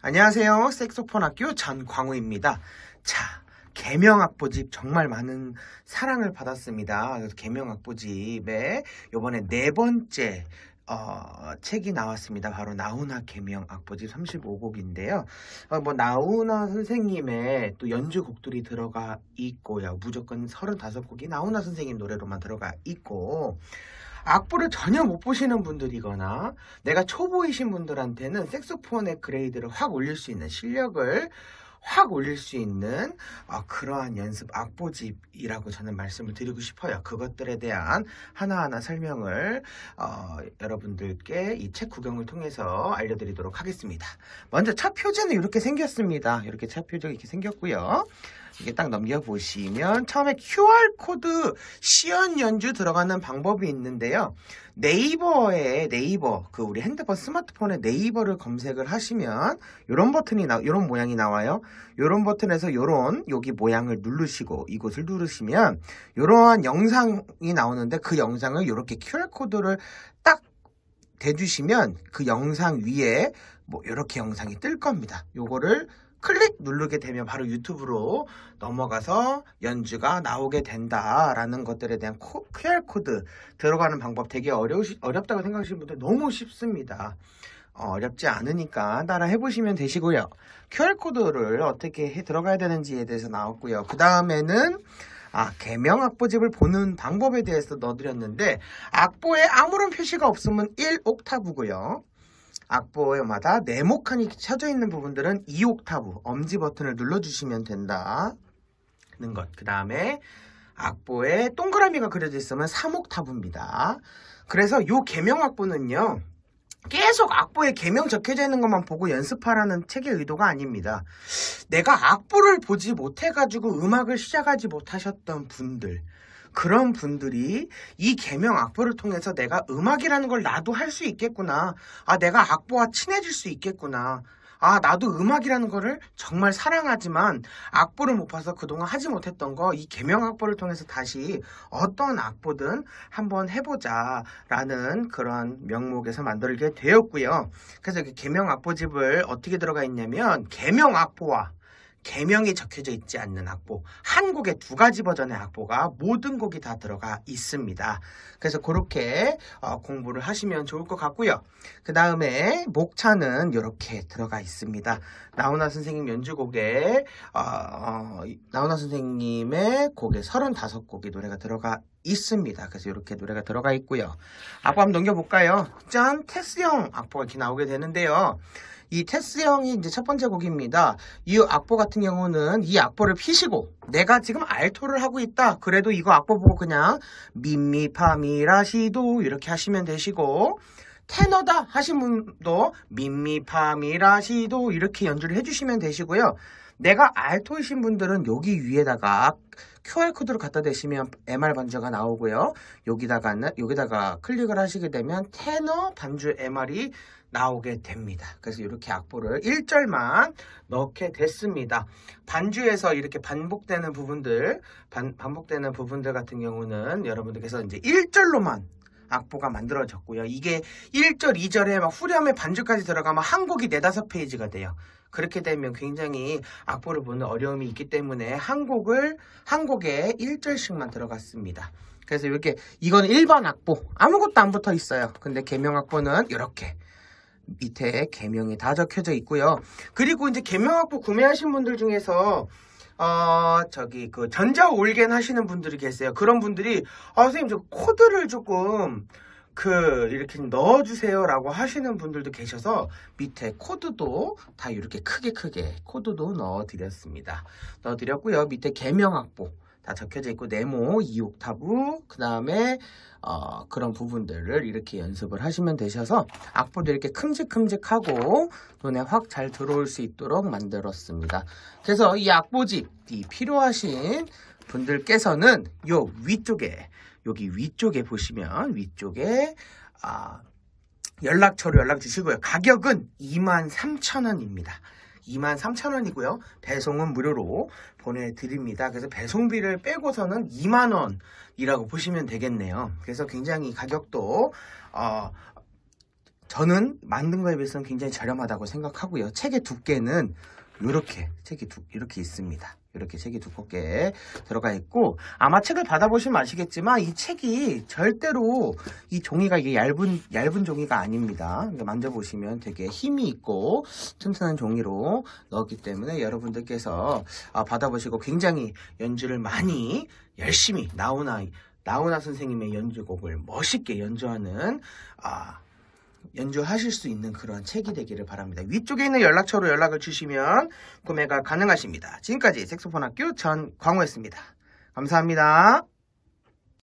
안녕하세요. 색소폰 학교 전광우입니다. 자, 개명악보집 정말 많은 사랑을 받았습니다. 개명악보집에 이번에 네 번째 어, 책이 나왔습니다. 바로 나훈아 개명 악보집 35곡인데요. 어, 뭐 나훈아 선생님의 또 연주곡들이 들어가 있고요. 무조건 35곡이 나훈아 선생님 노래로만 들어가 있고 악보를 전혀 못 보시는 분들이거나 내가 초보이신 분들한테는 색소폰의 그레이드를 확 올릴 수 있는 실력을 확 올릴 수 있는 어, 그러한 연습 악보집이라고 저는 말씀을 드리고 싶어요. 그것들에 대한 하나하나 설명을 어, 여러분들께 이 책 구경을 통해서 알려드리도록 하겠습니다. 먼저 첫 표지는 이렇게 생겼습니다. 이렇게 첫 표지가 이렇게 생겼고요. 이게 딱 넘겨보시면 처음에 QR코드 시연 연주 들어가는 방법이 있는데요. 네이버에 네이버 그 우리 핸드폰 스마트폰에 네이버를 검색을 하시면 이런 버튼이 나 요런 모양이 나와요. 이런 버튼에서 이런 여기 모양을 누르시고 이곳을 누르시면 이러한 영상이 나오는데 그 영상을 이렇게 QR 코드를 딱 대주시면 그 영상 위에 뭐 이렇게 영상이 뜰 겁니다. 요거를 클릭 누르게 되면 바로 유튜브로 넘어가서 연주가 나오게 된다라는 것들에 대한 QR코드 들어가는 방법 되게 어려 어렵다고 생각하시는 분들 너무 쉽습니다. 어, 어렵지 않으니까 따라 해보시면 되시고요. QR코드를 어떻게 해 들어가야 되는지에 대해서 나왔고요. 그 다음에는 아, 개명 악보집을 보는 방법에 대해서 넣어드렸는데 악보에 아무런 표시가 없으면 1옥타브고요. 악보마다 에 네 네모칸이 쳐져 있는 부분들은 2옥타브 엄지 버튼을 눌러주시면 된다는 것. 그 다음에 악보에 동그라미가 그려져 있으면 3옥타브입니다. 그래서 이 개명악보는요. 계속 악보에 개명 적혀져 있는 것만 보고 연습하라는 책의 의도가 아닙니다. 내가 악보를 보지 못해가지고 음악을 시작하지 못하셨던 분들, 그런 분들이 이 개명 악보를 통해서 내가 음악이라는 걸 나도 할 수 있겠구나. 아, 내가 악보와 친해질 수 있겠구나. 아, 나도 음악이라는 거를 정말 사랑하지만 악보를 못 봐서 그동안 하지 못했던 거 이 개명 악보를 통해서 다시 어떤 악보든 한번 해보자 라는 그런 명목에서 만들게 되었고요. 그래서 그 개명 악보집을 어떻게 들어가 있냐면 개명 악보와 개명이 적혀져 있지 않는 악보, 한국의두 가지 버전의 악보가 모든 곡이 다 들어가 있습니다. 그래서 그렇게 어, 공부를 하시면 좋을 것 같고요. 그 다음에 목차는 이렇게 들어가 있습니다. 나훈아 선생님 연주곡에 어, 어, 나훈아 선생님의 곡에 35곡의 노래가 들어가 있습니다. 그래서 이렇게 노래가 들어가 있고요. 악보 한번 넘겨볼까요? 짠! 테스형 악보가 이렇게 나오게 되는데요. 이 테스형이 이제 첫 번째 곡입니다. 이 악보 같은 경우는 이 악보를 피시고 내가 지금 알토를 하고 있다. 그래도 이거 악보 보고 그냥 민미파미라시도 이렇게 하시면 되시고 테너다 하신 분도 민미파미라시도 이렇게 연주를 해주시면 되시고요. 내가 알토이신 분들은 여기 위에다가 QR코드를 갖다 대시면 MR 반주가 나오고요. 여기다가, 여기다가 클릭을 하시게 되면 테너 반주 MR이 나오게 됩니다. 그래서 이렇게 악보를 1절만 넣게 됐습니다. 반주에서 이렇게 반복되는 부분들, 반, 반복되는 부분들 같은 경우는 여러분들께서 이제 1절로만 악보가 만들어졌고요. 이게 1절, 2절에 막 후렴에 반주까지 들어가면 한 곡이 4, 5 페이지가 돼요. 그렇게 되면 굉장히 악보를 보는 어려움이 있기 때문에 한 곡을 한 곡에 1절씩만 들어갔습니다. 그래서 이렇게 이건 일반 악보 아무것도 안 붙어 있어요. 근데 개명 악보는 이렇게 밑에 개명이 다 적혀져 있고요. 그리고 이제 개명학보 구매하신 분들 중에서 어, 저기 그 전자 올겐 하시는 분들이 계세요. 그런 분들이 아 선생님 저 코드를 조금 그 이렇게 넣어주세요라고 하시는 분들도 계셔서 밑에 코드도 다 이렇게 크게 크게 코드도 넣어드렸습니다. 넣어드렸고요. 밑에 개명학보 다 적혀져 있고 네모, 2옥타브 그 다음에 어, 그런 부분들을 이렇게 연습을 하시면 되셔서 악보도 이렇게 큼직큼직하고 눈에 확 잘 들어올 수 있도록 만들었습니다. 그래서 이 악보집이 필요하신 분들께서는 요 위쪽에 여기 위쪽에 보시면 위쪽에 아, 연락처로 연락 주시고요. 가격은 23,000원입니다. 23,000원이고요. 배송은 무료로 보내드립니다. 그래서 배송비를 빼고서는 2만원이라고 보시면 되겠네요. 그래서 굉장히 가격도 어, 저는 만든 거에 비해서는 굉장히 저렴하다고 생각하고요. 책의 두께는 이렇게 책이 두, 이렇게 있습니다. 이렇게 색이 두껍게 들어가 있고 아마 책을 받아보시면 아시겠지만 이 책이 절대로 이 종이가 이게 얇은 얇은 종이가 아닙니다. 만져보시면 되게 힘이 있고 튼튼한 종이로 넣었기 때문에 여러분들께서 아, 받아보시고 굉장히 연주를 많이 열심히 나오나 나훈아 선생님의 연주곡을 멋있게 연주하는 아, 연주하실 수 있는 그런 책이 되기를 바랍니다. 위쪽에 있는 연락처로 연락을 주시면 구매가 가능하십니다. 지금까지 색소폰 학교 전광호였습니다. 감사합니다.